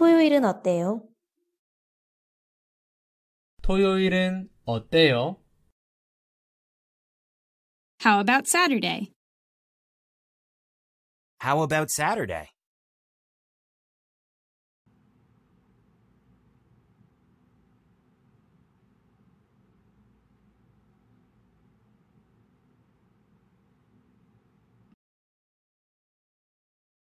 토요일은 어때요? 토요일은 어때요? How about Saturday? How about Saturday?